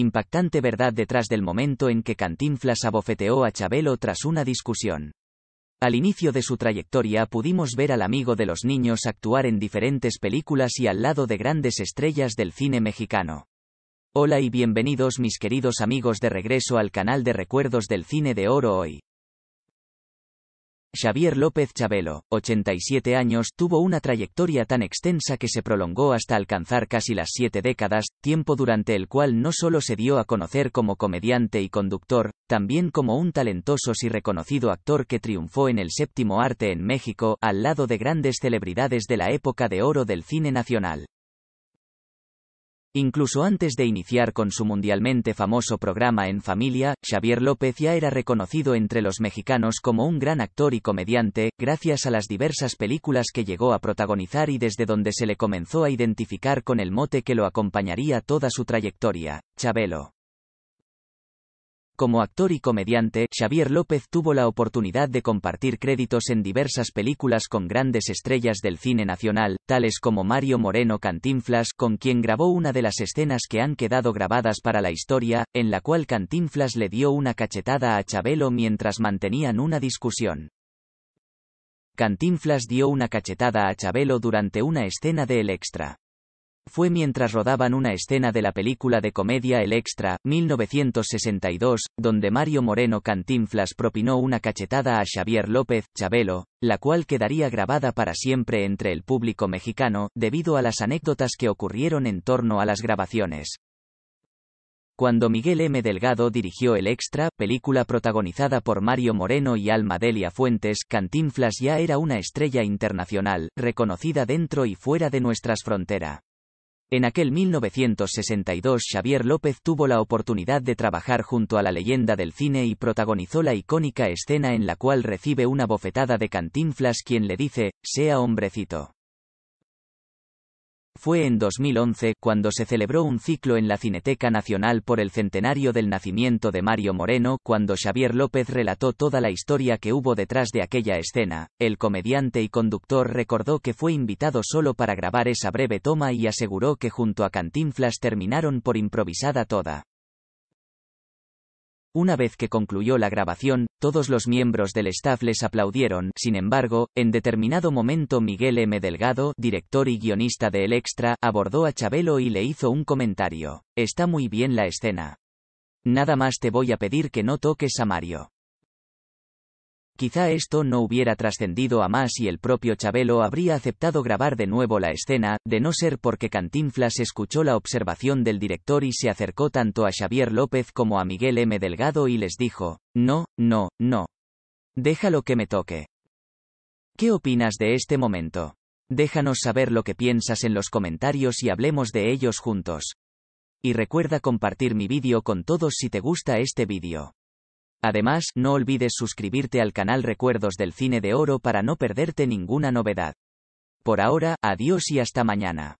Impactante verdad detrás del momento en que Cantinflas abofeteó a Chabelo tras una discusión. Al inicio de su trayectoria pudimos ver al amigo de los niños actuar en diferentes películas y al lado de grandes estrellas del cine mexicano. Hola y bienvenidos mis queridos amigos de regreso al canal de recuerdos del cine de oro hoy. Xavier López Chabelo, 87 años, tuvo una trayectoria tan extensa que se prolongó hasta alcanzar casi las siete décadas, tiempo durante el cual no solo se dio a conocer como comediante y conductor, también como un talentoso y reconocido actor que triunfó en el séptimo arte en México, al lado de grandes celebridades de la época de oro del cine nacional. Incluso antes de iniciar con su mundialmente famoso programa En Familia, Xavier López ya era reconocido entre los mexicanos como un gran actor y comediante, gracias a las diversas películas que llegó a protagonizar y desde donde se le comenzó a identificar con el mote que lo acompañaría toda su trayectoria, Chabelo. Como actor y comediante, Xavier López tuvo la oportunidad de compartir créditos en diversas películas con grandes estrellas del cine nacional, tales como Mario Moreno Cantinflas, con quien grabó una de las escenas que han quedado grabadas para la historia, en la cual Cantinflas le dio una cachetada a Chabelo mientras mantenían una discusión. Cantinflas dio una cachetada a Chabelo durante una escena de El Extra fue mientras rodaban una escena de la película de comedia El Extra, 1962, donde Mario Moreno Cantinflas propinó una cachetada a Xavier López, Chabelo, la cual quedaría grabada para siempre entre el público mexicano, debido a las anécdotas que ocurrieron en torno a las grabaciones. Cuando Miguel M. Delgado dirigió El Extra, película protagonizada por Mario Moreno y Alma Delia Fuentes, Cantinflas ya era una estrella internacional, reconocida dentro y fuera de nuestras fronteras. En aquel 1962 Xavier López tuvo la oportunidad de trabajar junto a la leyenda del cine y protagonizó la icónica escena en la cual recibe una bofetada de Cantinflas quien le dice, sea hombrecito. Fue en 2011 cuando se celebró un ciclo en la Cineteca Nacional por el centenario del nacimiento de Mario Moreno, cuando Xavier López relató toda la historia que hubo detrás de aquella escena. El comediante y conductor recordó que fue invitado solo para grabar esa breve toma y aseguró que junto a Cantinflas terminaron por improvisada toda. Una vez que concluyó la grabación, todos los miembros del staff les aplaudieron, sin embargo, en determinado momento Miguel M. Delgado, director y guionista de El Extra, abordó a Chabelo y le hizo un comentario. Está muy bien la escena. Nada más te voy a pedir que no toques a Mario. Quizá esto no hubiera trascendido a más y el propio Chabelo habría aceptado grabar de nuevo la escena, de no ser porque Cantinflas escuchó la observación del director y se acercó tanto a Xavier López como a Miguel M. Delgado y les dijo, no, no, no. Déjalo que me toque. ¿Qué opinas de este momento? Déjanos saber lo que piensas en los comentarios y hablemos de ellos juntos. Y recuerda compartir mi vídeo con todos si te gusta este vídeo. Además, no olvides suscribirte al canal Recuerdos del Cine de Oro para no perderte ninguna novedad. Por ahora, adiós y hasta mañana.